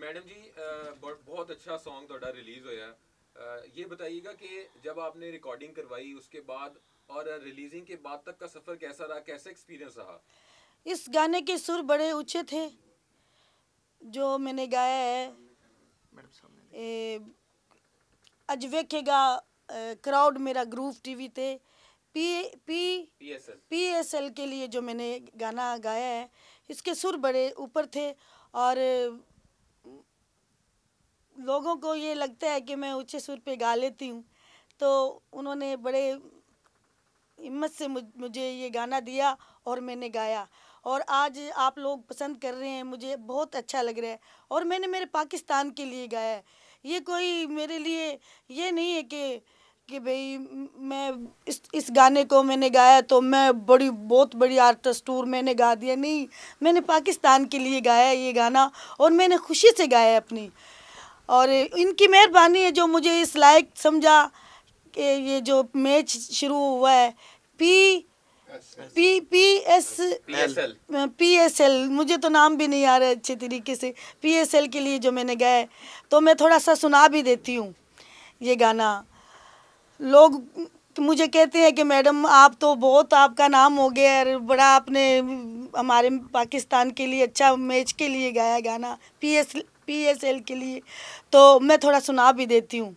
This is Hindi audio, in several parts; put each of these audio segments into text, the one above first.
मैडम जी बहुत अच्छा सॉन्ग थोड़ा रिलीज ਹੋਇਆ ये बताइएगा कि जब आपने रिकॉर्डिंग करवाई उसके बाद और रिलीजिंग के बाद तक का सफ़र कैसा रहा कैसा एक्सपीरियंस रहा इस गाने के सुर बड़े ऊंचे थे जो मैंने गाया है आज वेखेगा क्राउड मेरा ग्रूव टीवी थे P P P S L के लिए जो मैंने गाना गाया है इसके सुर बड़े ऊपर थे और लोगों को ये लगता है कि मैं ऊँचे सुर पे गा लेती हूँ तो उन्होंने बड़े हिम्मत से मुझे ये गाना दिया और मैंने गाया और आज आप लोग पसंद कर रहे हैं मुझे बहुत अच्छा लग रहा है और मैंने मेरे पाकिस्तान के लिए गाया है ये कोई मेरे लिए ये नहीं है कि कि भाई मैं इस इस गाने को मैंने गाया तो मैं बड़ी बहुत बड़ी आर्टिस्ट टूर मैंने गा दिया नहीं मैंने पाकिस्तान के लिए गाया ये गाना और मैंने खुशी से गाया अपनी और इनकी मेहरबानी है जो मुझे इस लायक समझा कि ये जो मैच शुरू हुआ है P P P S P S L मुझे तो नाम भी नहीं आ रहा है अच्छे तरीके से पी एस एल के लिए जो मैंने गाया तो मैं थोड़ा सा सुना भी देती हूँ ये गाना लोग तो मुझे कहते हैं कि मैडम आप तो बहुत आपका नाम हो गया और बड़ा आपने हमारे पाकिस्तान के लिए अच्छा मैच के लिए गाया गाना P S P S L के लिए तो मैं थोड़ा सुना भी देती हूँ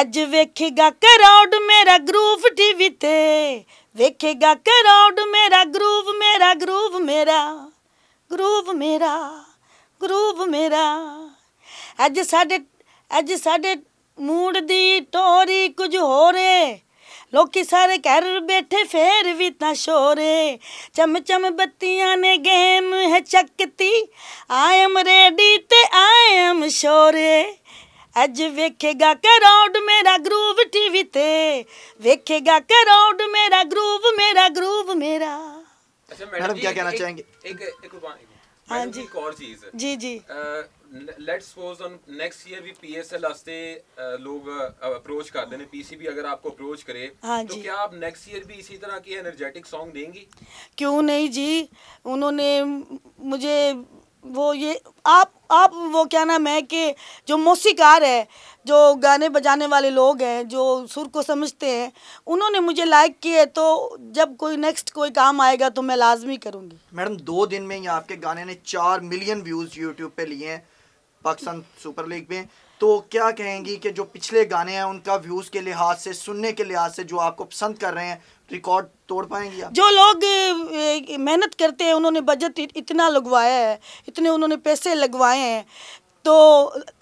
अज वेखेगा करोड मेरा ग्रूव टीवी ते वेखेगा करोड मेरा ग्रूव मेरा ग्रूव मेरा ग्रूव मेरा ग्रूव मेरा अज साढ़े अज साढ़े मूड़ दी टोरी कुछ हो रे लोग सारे घर बैठे फिर भी ना शोरे चम चम बत्तियां ने गेम है चकती आई एम रेडी ते आई एम शोरे अज वेखेगा करौड मेरा ग्रूव टीवी ते वेखेगा करौड मेरा ग्रूव मेरा ग्रूव मेरा मैडम क्या कहना चाहेंगे एक, एक, एक, एक, एक, एक, एक, एक, हाँ जी एक और चीज जी जी let's suppose on next year भी पीएसएल वास्ते लोग अप्रोच करते हैं पीसीबी अगर आपको अप्रोच करे हाँ तो जी. तो क्या आप नेक्स्ट ईयर भी इसी तरह की एनर्जेटिक सॉन्ग देंगी क्यों नहीं जी उन्होंने मुझे वो ये आप आप वो क्या नाम है कि जो मौसीकार है जो गाने बजाने वाले लोग हैं जो सुर को समझते हैं उन्होंने मुझे लाइक किए तो जब कोई नेक्स्ट कोई काम आएगा तो मैं लाजमी करूँगी मैडम दो दिन में ही आपके गाने ने चार मिलियन व्यूज़ यूट्यूब पे लिए हैं पाकिस्तान सुपर लीग में तो क्या कहेंगी कि जो पिछले गाने हैं उनका व्यूज़ के लिहाज से सुनने के लिहाज से जो आपको पसंद कर रहे हैं रिकॉर्ड तोड़ पाएंगी आप जो लोग मेहनत करते हैं उन्होंने बजट इतना लगवाया है इतने उन्होंने पैसे लगवाए हैं तो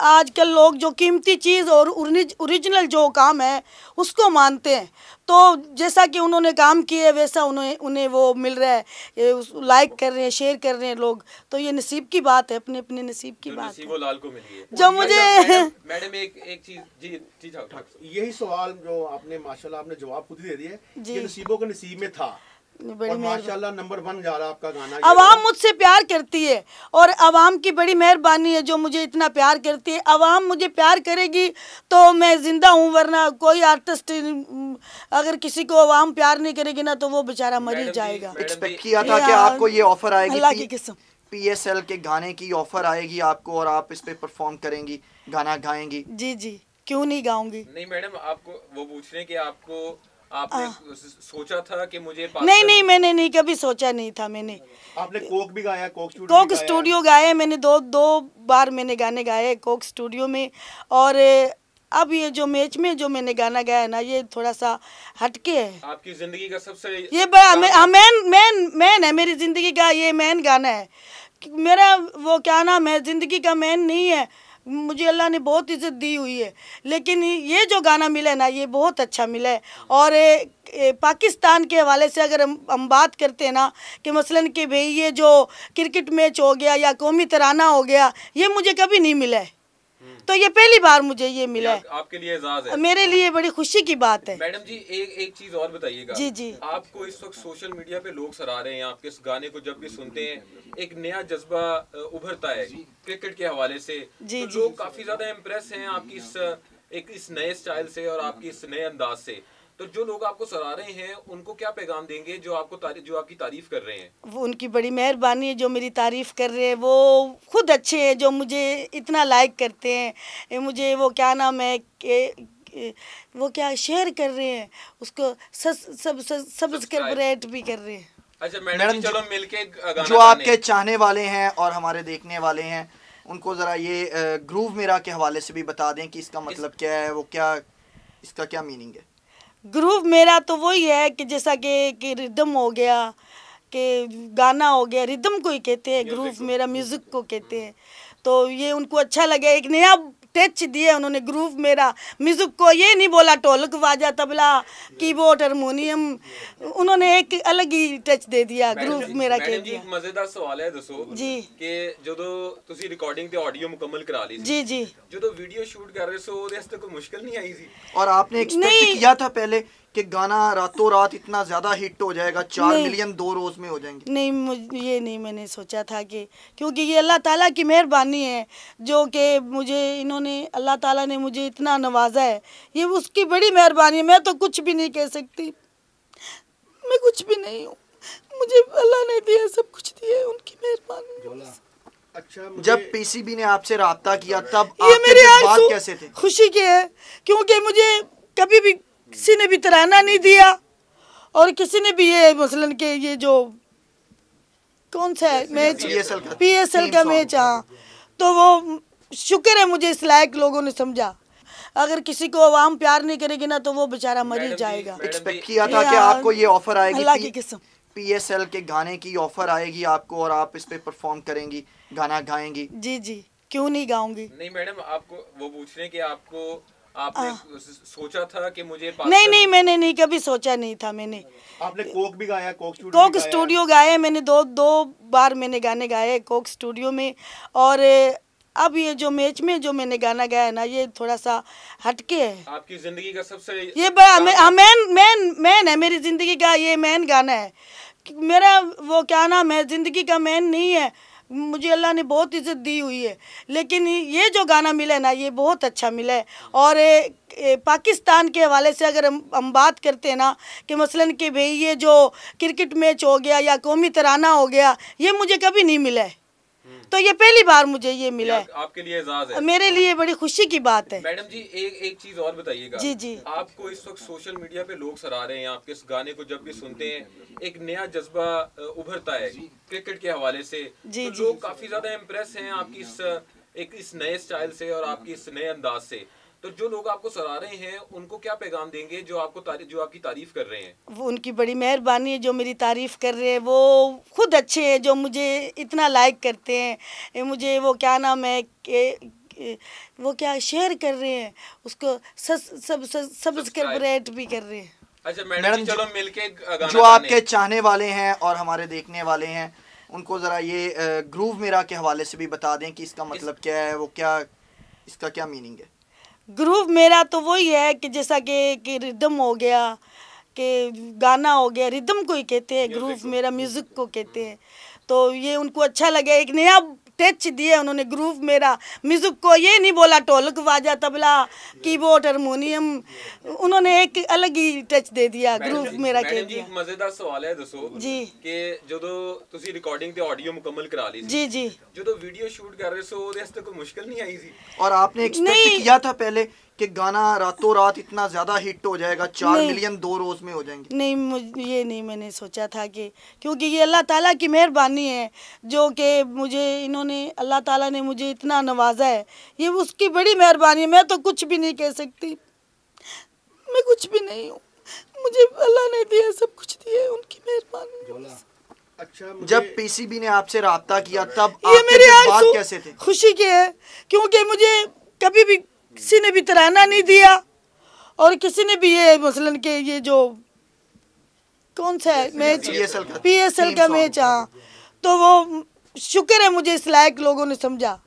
आजकल लोग जो कीमती चीज़ और ओरिजिनल जो काम है उसको मानते हैं तो जैसा कि उन्होंने काम किए वैसा उन्हें उन्हें वो मिल रहा है लाइक कर रहे हैं शेयर कर रहे हैं लोग तो ये नसीब की बात है अपने अपने नसीब की बात है लाल को मिली है जो मुझे मैडम एक एक चीज जी यही सवाल जो आपने माशाल्लाह आपने जवाब खुद दे दिया है नसीबों के नसीब में था माशाल्लाह नंबर वन जा रहा आपका गाना आवाम मुझसे प्यार करती है और आवाम की बड़ी मेहरबानी है जो मुझे इतना प्यार करती है आवाम मुझे प्यार करेगी तो मैं ज़िंदा हूँ वरना कोई आर्टिस्ट हम्म, अगर किसी को आवाम प्यार नहीं करेगी ना तो वो बेचारा मर जाएगा एक्सपेक्ट किया था कि आपको ये ऑफर आएगी पी एस किस्म के गाने की ऑफर आएगी आपको और आप इस परफॉर्म करेंगी गाना गाएंगी जी जी क्यों नहीं गाऊंगी नहीं मैडम आपको वो पूछ रहे हैं कि आपको आपने आ, सोचा था कि मुझे नहीं नहीं मैंने नहीं कभी सोचा नहीं था मैंने आपने कोक भी गाया कोक स्टूडियो कोक स्टूडियो गाए मैंने दो दो बार मैंने गाने गाए कोक स्टूडियो में और अब ये जो मैच में जो मैंने गाना गाया ना ये थोड़ा सा हटके है आपकी जिंदगी का सबसे ये मैन मैन मैन है मेरी जिंदगी का ये मैन गाना है मेरा वो क्या नाम है जिंदगी का मैन नहीं है मुझे अल्लाह ने बहुत इज़्ज़त दी हुई है लेकिन ये जो गाना मिला ना ये बहुत अच्छा मिला है और ए, ए, पाकिस्तान के हवाले से अगर हम हम बात करते हैं ना कि मसलन कि भाई ये जो क्रिकेट मैच हो गया या कौमी तराना हो गया ये मुझे कभी नहीं मिला है हम्म। तो ये पहली बार मुझे ये मिला है आपके लिए है मेरे लिए बड़ी खुशी की बात है मैडम जी एक एक चीज और बताइएगा जी जी आपको इस वक्त सोशल मीडिया पे लोग सरा रहे हैं आपके इस गाने को जब भी सुनते हैं एक नया जज्बा उभरता है क्रिकेट के हवाले से जी तो जी लोग काफी ज्यादा इम्प्रेस है आपकी इस एक इस नए स्टाइल से और आपकी इस नए अंदाज से तो जो लोग आपको सरा रहे हैं उनको क्या पैगाम देंगे जो आपको तारी, जो आपकी तारीफ कर रहे हैं वो उनकी बड़ी मेहरबानी है जो मेरी तारीफ कर रहे हैं वो खुद अच्छे हैं जो मुझे इतना लाइक करते हैं मुझे वो क्या नाम है के, वो क्या शेयर कर रहे हैं उसको सब सब्सक्राइब भी कर रहे हैं अच्छा मैडम चलो मिलके जो आपके चाहने वाले हैं और हमारे देखने वाले हैं उनको ज़रा ये ग्रूव मेरा के हवाले से भी बता दें कि इसका मतलब इस... क्या है वो क्या इसका क्या मीनिंग है ग्रुप मेरा तो वही है कि जैसा कि, कि रिदम हो गया कि गाना हो गया रिदम को ही कहते हैं ग्रुप मेरा म्यूज़िक को कहते हैं तो ये उनको अच्छा लगे एक नया टच दिए उन्होंने ग्रूव मेरा म्यूज़िक को ये नहीं बोला ढोलक बाजा तबला कीबोर्ड हारमोनियम उन्होंने एक अलग ही टच दे दिया ग्रूव मेरा कह दिया ਮਜ਼ੇਦਾਰ ਸਵਾਲ ਹੈ ਦੱਸੋ ਜੀ ਕਿ ਜਦੋਂ ਤੁਸੀਂ ਰਿਕਾਰਡਿੰਗ ਤੇ ਆਡੀਓ ਮੁਕੰਮਲ ਕਰਾ ਲਈ जी जी ਜਦੋਂ ਵੀਡੀਓ ਸ਼ੂਟ ਕਰ ਰਹੇ ਸੋ ਉਹਦੇ ਵਾਸਤੇ ਕੋਈ ਮੁਸ਼ਕਲ ਨਹੀਂ ਆਈ ਸੀ और आपने एक्सपेक्ट नहीं। किया था पहले कि गाना रातों रात इतना ज़्यादा हिट हो जाएगा चार मिलियन दो रोज़ में हो जाएंगे नहीं मुझे ये नहीं मैंने सोचा था कि क्योंकि ये अल्लाह ताला की मेहरबानी है जो कि मुझे इन्होंने अल्लाह ताला ने मुझे इतना नवाजा है ये उसकी बड़ी मेहरबानी है मैं तो कुछ भी नहीं कह सकती मैं कुछ भी नहीं हूँ मुझे अल्लाह ने दिया सब कुछ दिया है उनकी मेहरबानी अच्छा जब पीसीबी ने आपसे रहा किया तब ये मेरे आंसू कैसे थे खुशी के है क्योंकि मुझे कभी भी किसी ने भी तराना नहीं दिया और किसी ने भी ये मसलन के ये जो कौन सा है मैच पी एस एल का मैच हाँ तो वो शुक्र है मुझे इस लायक लोगों ने समझा अगर किसी को आवाम प्यार नहीं करेगी ना तो वो बेचारा मर ही जाएगा एक्सपेक्ट किया था कि हाँ, आपको ये ऑफर आएगी अल्लाह की किस्म पीएसएल के गाने की ऑफर आएगी आपको और आप इस पे परफॉर्म करेंगी गाना गाएंगी जी जी क्यों नहीं गाऊंगी नहीं मैडम आपको वो पूछ रहे हैं कि आपको आपने सोचा था कि मुझे नहीं नहीं मैंने नहीं कभी सोचा नहीं था मैंने आपने कोक भी गाया कोक स्टूडियो कोक स्टूडियो गाया मैंने दो दो बार मैंने गाने गाए कोक स्टूडियो में और अब ये जो मैच में जो मैंने गाना गाया है ना ये थोड़ा सा हटके है आपकी जिंदगी का सबसे ये बड़ा हाँ, मैन मैन मैन है मेरी जिंदगी का ये मैन गाना है मेरा वो क्या नाम है जिंदगी का मैन नहीं है मुझे अल्लाह ने बहुत इज़्ज़त दी हुई है लेकिन ये जो गाना मिला है ना ये बहुत अच्छा मिला है और ए, ए, पाकिस्तान के हवाले से अगर हम, हम बात करते हैं ना कि मसलन कि भाई ये जो क्रिकेट मैच हो गया या कौमी तराना हो गया ये मुझे कभी नहीं मिला है तो ये पहली बार मुझे ये मिला है आपके लिए एजाज है मेरे हाँ। लिए बड़ी खुशी की बात है मैडम जी एक एक चीज और बताइएगा जी जी आपको इस वक्त सोशल मीडिया पे लोग सराह रहे हैं आपके इस गाने को जब भी सुनते हैं एक नया जज्बा उभरता है क्रिकेट के हवाले से जी, तो जी लोग काफी ज्यादा इम्प्रेस हैं आपकी इस एक इस नए स्टाइल से और आपकी इस नए अंदाज से तो जो लोग आपको सरा रहे हैं उनको क्या पैगाम देंगे जो आपको तारी, जो आपकी तारीफ कर रहे हैं वो उनकी बड़ी मेहरबानी है जो मेरी तारीफ कर रहे हैं वो खुद अच्छे हैं जो मुझे इतना लाइक करते हैं मुझे वो क्या नाम है के, के, वो क्या शेयर कर रहे हैं उसको सब्सक्राइब भी कर रहे हैं अच्छा मैडम चलो मिलके गाना जो आपके चाहने वाले हैं और हमारे देखने वाले हैं उनको ज़रा ये ग्रूव मेरा के हवाले से भी बता दें कि इसका मतलब इस... क्या है वो क्या इसका क्या मीनिंग है ग्रुप मेरा तो वही है कि जैसा कि कि रिदम हो गया कि गाना हो गया रिदम को ही कहते हैं ग्रुप मेरा म्यूज़िक को कहते हैं तो ये उनको अच्छा लगे एक नया टच दिए उन्होंने ग्रुप मेरा म्यूज़िक को ये नहीं बोला टोलक बाजा तबला कीबोर्ड हारमोनियम उन्होंने एक अलग ही टच दे दिया ग्रुप मेरा कह दिया मजेदार सवाल है दसो जी के जो ਤੁਸੀਂ ਰਿਕਾਰਡਿੰਗ ਤੇ ਆਡੀਓ ਮੁਕੰਮਲ ਕਰਾ ਲਈ ਸੀ जी जी ਜਦੋਂ ਵੀਡੀਓ ਸ਼ੂਟ ਕਰ ਰਹੇ ਸੋ ਉਹਦੇ ਵਾਸਤੇ ਕੋਈ ਮੁਸ਼ਕਲ ਨਹੀਂ ਆਈ ਸੀ और आपने एक्सपेक्ट नहीं। किया था पहले कि गाना रातों रात इतना ज़्यादा हिट हो जाएगा चार मिलियन दो रोज़ में हो जाएंगे नहीं मुझे ये नहीं मैंने सोचा था कि क्योंकि ये अल्लाह ताला की मेहरबानी है जो कि मुझे इन्होंने अल्लाह ताला ने मुझे इतना नवाजा है ये उसकी बड़ी मेहरबानी है मैं तो कुछ भी नहीं कह सकती मैं कुछ भी नहीं हूँ मुझे अल्लाह ने दिया सब कुछ दिया उनकी मेहरबानी अच्छा जब पीसीबी ने आपसे रहा किया तब ये मेरे आंसू कैसे थे खुशी के है क्योंकि मुझे कभी भी किसी ने भी तराना नहीं दिया और किसी ने भी ये मसलन के ये जो कौन सा है मैच पी एस एल का मैच हाँ तो वो शुक्र है मुझे इस लायक लोगों ने समझा